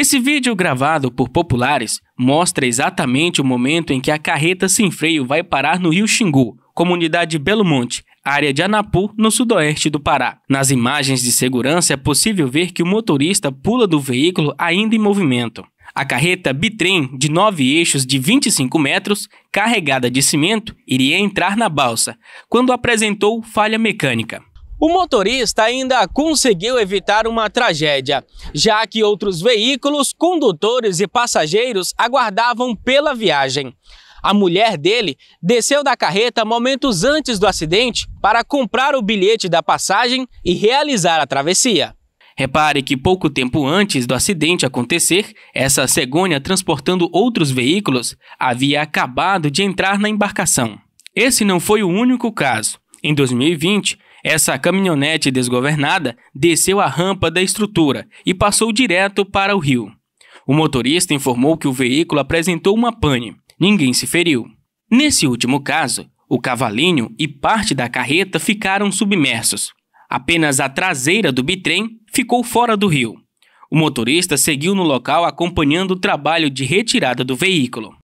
Esse vídeo gravado por populares mostra exatamente o momento em que a carreta sem freio vai parar no Rio Xingu, comunidade Belo Monte, área de Anapu, no sudoeste do Pará. Nas imagens de segurança é possível ver que o motorista pula do veículo ainda em movimento. A carreta bitrem de nove eixos de 25 metros, carregada de cimento, iria entrar na balsa, quando apresentou falha mecânica. O motorista ainda conseguiu evitar uma tragédia, já que outros veículos, condutores e passageiros aguardavam pela viagem. A mulher dele desceu da carreta momentos antes do acidente para comprar o bilhete da passagem e realizar a travessia. Repare que pouco tempo antes do acidente acontecer, essa cegonha transportando outros veículos havia acabado de entrar na embarcação. Esse não foi o único caso. Em 2020, essa caminhonete desgovernada desceu a rampa da estrutura e passou direto para o rio. O motorista informou que o veículo apresentou uma pane. Ninguém se feriu. Nesse último caso, o cavalinho e parte da carreta ficaram submersos. Apenas a traseira do bitrem ficou fora do rio. O motorista seguiu no local acompanhando o trabalho de retirada do veículo.